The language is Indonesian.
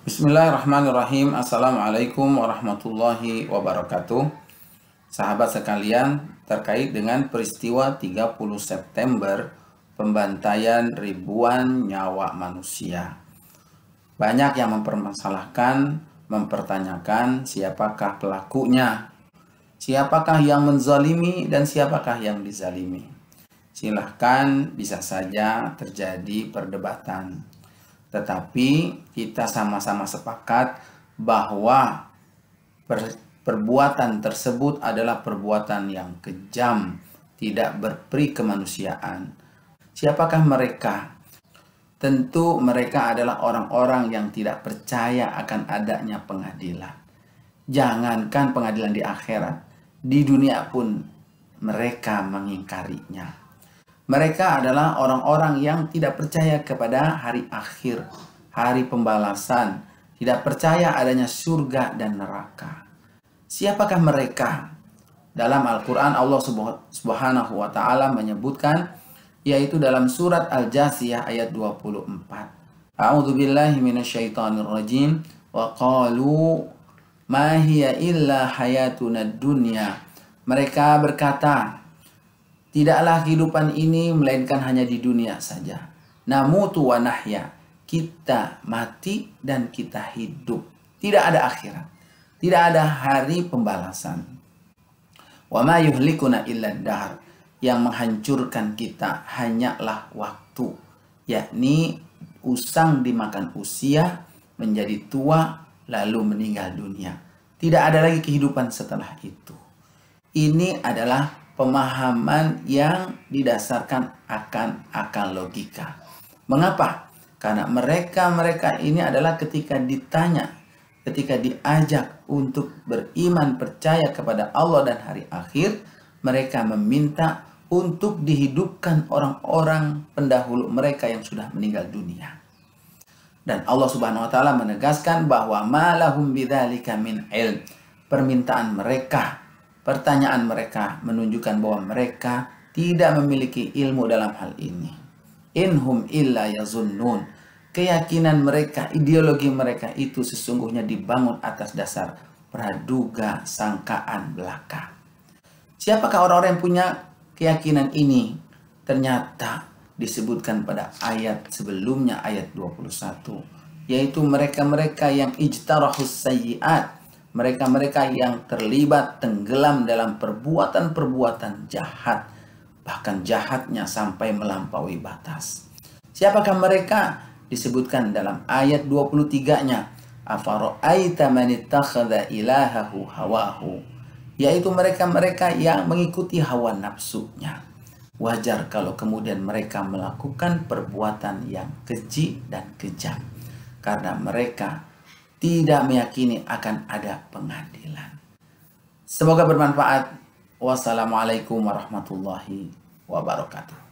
Bismillahirrahmanirrahim. Assalamualaikum warahmatullahi wabarakatuh. Sahabat sekalian, terkait dengan peristiwa 30 September pembantaian ribuan nyawa manusia. Banyak yang mempermasalahkan, mempertanyakan siapakah pelakunya, siapakah yang menzalimi dan siapakah yang dizalimi. Silahkan bisa saja terjadi perdebatan tetapi kita sama-sama sepakat bahwa per, perbuatan tersebut adalah perbuatan yang kejam, tidak berperi kemanusiaan. Siapakah mereka? Tentu mereka adalah orang-orang yang tidak percaya akan adanya pengadilan. Jangankan pengadilan di akhirat, di dunia pun mereka mengingkarinya. Mereka adalah orang-orang yang tidak percaya kepada hari akhir, hari pembalasan, tidak percaya adanya surga dan neraka. Siapakah mereka? Dalam Al-Quran Allah subhanahu wa ta'ala menyebutkan yaitu dalam surat Al-Jasiyah ayat 24. "A'udhu billahi rajim wa qalu ma hiya illa hayatuna dunya. Mereka berkata, Tidaklah kehidupan ini melainkan hanya di dunia saja. Namu wa nahya. Kita mati dan kita hidup. Tidak ada akhirat. Tidak ada hari pembalasan. Wa ma yuhlikuna illa dahar. Yang menghancurkan kita hanyalah waktu. Yakni usang dimakan usia, menjadi tua, lalu meninggal dunia. Tidak ada lagi kehidupan setelah itu. Ini adalah pemahaman yang didasarkan akan akan logika. Mengapa? Karena mereka-mereka ini adalah ketika ditanya, ketika diajak untuk beriman percaya kepada Allah dan hari akhir, mereka meminta untuk dihidupkan orang-orang pendahulu mereka yang sudah meninggal dunia. Dan Allah Subhanahu wa taala menegaskan bahwa malahum bidzalika min ilm. Permintaan mereka Pertanyaan mereka menunjukkan bahwa mereka tidak memiliki ilmu dalam hal ini. Inhum illa yazunnun. Keyakinan mereka, ideologi mereka itu sesungguhnya dibangun atas dasar praduga sangkaan belaka. Siapakah orang-orang yang punya keyakinan ini? Ternyata disebutkan pada ayat sebelumnya ayat 21 yaitu mereka-mereka yang ijtarahus sayyiat mereka-mereka yang terlibat tenggelam dalam perbuatan-perbuatan jahat, bahkan jahatnya sampai melampaui batas. Siapakah mereka? Disebutkan dalam ayat 23-nya, "Afara'aita aita ittakhadha ilahahu hawahu?" Yaitu mereka-mereka yang mengikuti hawa nafsunya. Wajar kalau kemudian mereka melakukan perbuatan yang keji dan kejam karena mereka tidak meyakini akan ada pengadilan. Semoga bermanfaat. Wassalamualaikum warahmatullahi wabarakatuh.